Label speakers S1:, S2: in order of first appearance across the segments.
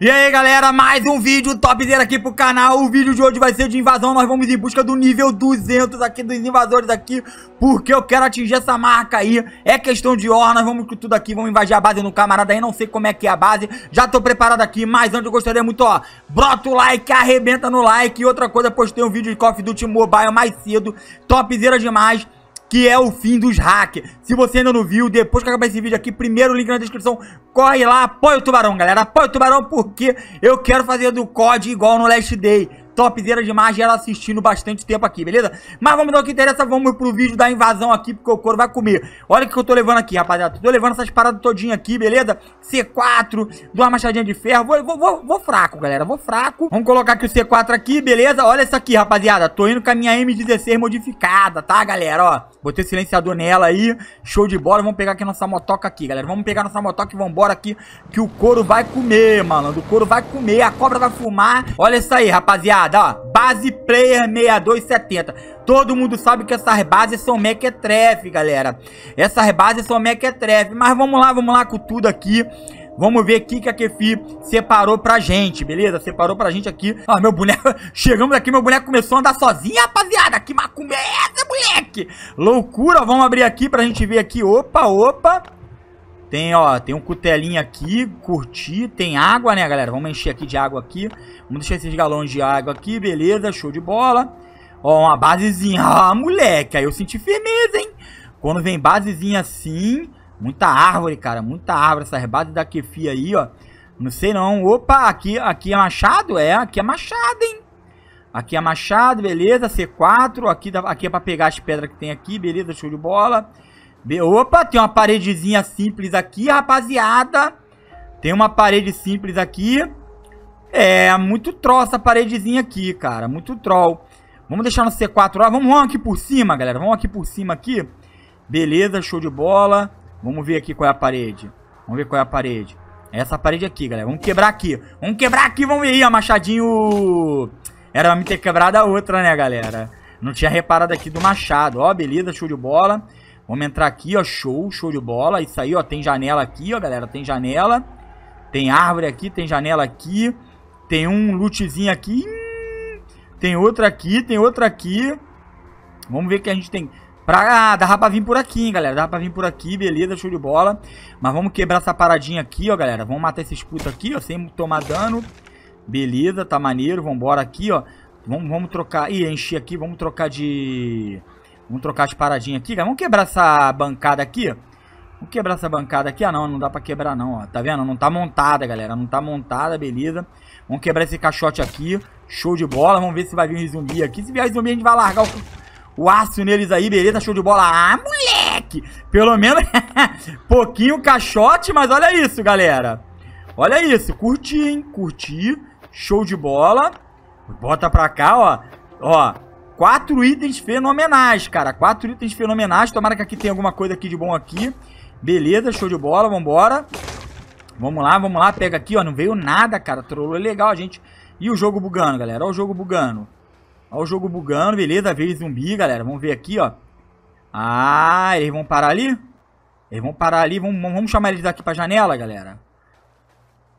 S1: E aí galera, mais um vídeo topzera aqui pro canal O vídeo de hoje vai ser de invasão Nós vamos em busca do nível 200 aqui dos invasores aqui Porque eu quero atingir essa marca aí É questão de hora, nós vamos com tudo aqui Vamos invadir a base no camarada aí, não sei como é que é a base Já tô preparado aqui, mas antes eu gostaria muito, ó Brota o like, arrebenta no like E outra coisa, postei um vídeo de Call of Duty Mobile mais cedo Topzera demais que é o fim dos hackers. Se você ainda não viu, depois que acabar esse vídeo aqui, primeiro link na descrição, corre lá, apoia o Tubarão, galera. Apoia o Tubarão porque eu quero fazer do COD igual no Last Day topzera demais, já ela assistindo bastante tempo aqui, beleza? Mas vamos dar o que interessa, vamos pro vídeo da invasão aqui, porque o couro vai comer. Olha o que eu tô levando aqui, rapaziada. Tô levando essas paradas todinha aqui, beleza? C4, duas machadinhas de ferro. Vou, vou, vou, vou, fraco, galera, vou fraco. Vamos colocar aqui o C4 aqui, beleza? Olha isso aqui, rapaziada. Tô indo com a minha M16 modificada, tá, galera? Ó, botei silenciador nela aí. Show de bola. Vamos pegar aqui nossa motoca aqui, galera. Vamos pegar nossa motoca e vambora aqui, que o couro vai comer, mano. O couro vai comer, a cobra vai fumar. Olha isso aí, rapaziada ó. Base Player 6270. Todo mundo sabe que essas bases são mequetrefe, galera. Essas bases são mequetrefe. Mas vamos lá, vamos lá com tudo aqui. Vamos ver o que a Kefi separou pra gente, beleza? Separou pra gente aqui. Ó, ah, meu boneco... Chegamos aqui, meu boneco começou a andar sozinho, rapaziada. Que macumba é essa, moleque? Loucura. Vamos abrir aqui pra gente ver aqui. Opa, opa. Tem, ó, tem um cutelinho aqui, curti, tem água, né, galera? Vamos encher aqui de água aqui. Vamos deixar esses galões de água aqui, beleza, show de bola. Ó, uma basezinha, ah, moleque, aí eu senti firmeza, hein? Quando vem basezinha assim, muita árvore, cara, muita árvore, essas bases da Kefi aí, ó. Não sei não, opa, aqui, aqui é machado? É, aqui é machado, hein? Aqui é machado, beleza, C4, aqui, aqui é pra pegar as pedras que tem aqui, beleza, show de bola. Opa, tem uma paredezinha simples aqui, rapaziada. Tem uma parede simples aqui. É, muito troll essa paredezinha aqui, cara. Muito troll. Vamos deixar no C4 lá. Vamos, vamos aqui por cima, galera. Vamos aqui por cima aqui. Beleza, show de bola. Vamos ver aqui qual é a parede. Vamos ver qual é a parede. É essa parede aqui, galera. Vamos quebrar aqui. Vamos quebrar aqui, vamos ver aí. A machadinho... Era pra me ter quebrado a outra, né, galera? Não tinha reparado aqui do machado. Ó, beleza, show de bola. Vamos entrar aqui, ó, show, show de bola. Isso aí, ó, tem janela aqui, ó, galera, tem janela. Tem árvore aqui, tem janela aqui. Tem um lootzinho hum, aqui. Tem outra aqui, tem outra aqui. Vamos ver o que a gente tem. Pra... Ah, dava pra vir por aqui, hein, galera. Dava pra vir por aqui, beleza, show de bola. Mas vamos quebrar essa paradinha aqui, ó, galera. Vamos matar esses putos aqui, ó, sem tomar dano. Beleza, tá maneiro. Vambora aqui, ó. Vamos, vamos trocar... Ih, encher aqui, vamos trocar de... Vamos trocar as paradinhas aqui, cara. Vamos quebrar essa bancada aqui, Vamos quebrar essa bancada aqui. Ah, não, não dá pra quebrar não, ó. Tá vendo? Não tá montada, galera. Não tá montada, beleza. Vamos quebrar esse caixote aqui. Show de bola. Vamos ver se vai vir zumbi aqui. Se vier zumbi, a gente vai largar o, o aço neles aí, beleza? Show de bola. Ah, moleque! Pelo menos pouquinho caixote, mas olha isso, galera. Olha isso. Curti, hein? Curti. Show de bola. Bota pra cá, ó. Ó, Quatro itens fenomenais, cara. Quatro itens fenomenais. Tomara que aqui tenha alguma coisa aqui de bom aqui. Beleza, show de bola, vambora. Vamos lá, vamos lá. Pega aqui, ó. Não veio nada, cara. Trollou legal, gente. E o jogo bugando, galera. Ó o jogo bugando. Ó o jogo bugando, beleza. Veio zumbi, galera. Vamos ver aqui, ó. Ah, eles vão parar ali? Eles vão parar ali. Vamos, vamos chamar eles daqui pra janela, galera.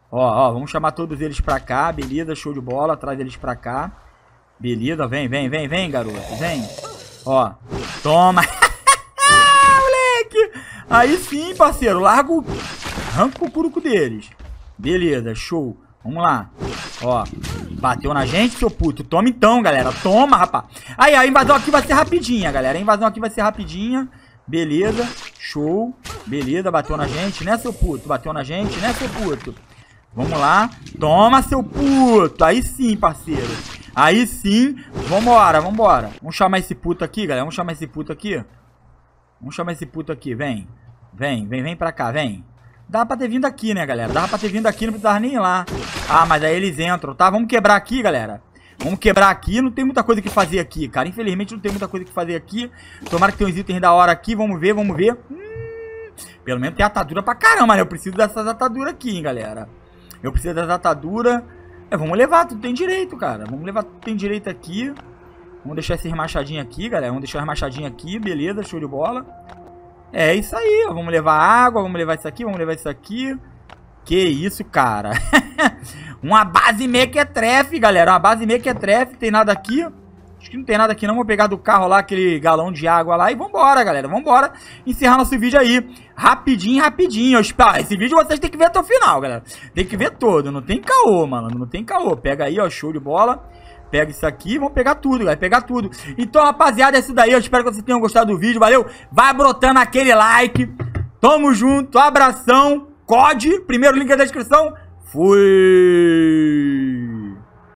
S1: Ó, ó. Vamos chamar todos eles pra cá. Beleza, show de bola. Traz eles pra cá. Beleza, vem, vem, vem, vem, garoto, vem. Ó, toma. Moleque! Aí sim, parceiro, largo, Arranca o curuco deles. Beleza, show. Vamos lá. Ó, bateu na gente, seu puto. Toma então, galera. Toma, rapaz. Aí, a invasão aqui vai ser rapidinha, galera. A invasão aqui vai ser rapidinha. Beleza, show. Beleza, bateu na gente, né, seu puto? Bateu na gente, né, seu puto? Vamos lá. Toma, seu puto. Aí sim, parceiro. Aí sim, vambora, vambora. Vamos chamar esse puto aqui, galera. Vamos chamar esse puto aqui. Vamos chamar esse puto aqui, vem. Vem, vem, vem pra cá, vem. Dá pra ter vindo aqui, né, galera? Dá pra ter vindo aqui, não precisava nem ir lá. Ah, mas aí eles entram, tá? Vamos quebrar aqui, galera. Vamos quebrar aqui. Não tem muita coisa que fazer aqui, cara. Infelizmente não tem muita coisa que fazer aqui. Tomara que tenha uns itens da hora aqui. Vamos ver, vamos ver. Hum, pelo menos tem atadura pra caramba, né? Eu preciso dessas ataduras aqui, hein, galera. Eu preciso dessas ataduras. É, vamos levar, tudo tem direito, cara. Vamos levar, tudo tem direito aqui. Vamos deixar esse remachadinho aqui, galera. Vamos deixar o remachadinho aqui, beleza, show de bola. É isso aí, ó. Vamos levar água, vamos levar isso aqui, vamos levar isso aqui. Que isso, cara. uma base mequetrefe, galera. Uma base mequetrefe. Tem nada aqui. Acho que não tem nada aqui não, vou pegar do carro lá aquele galão de água lá e vambora, galera, vambora encerrar nosso vídeo aí, rapidinho, rapidinho, ah, esse vídeo vocês tem que ver até o final, galera, tem que ver todo, não tem caô, mano, não tem caô, pega aí, ó, show de bola, pega isso aqui, vamos pegar tudo, galera, pegar tudo, então, rapaziada, é isso daí, eu espero que vocês tenham gostado do vídeo, valeu, vai brotando aquele like, tamo junto, abração, COD, primeiro link na descrição, fui!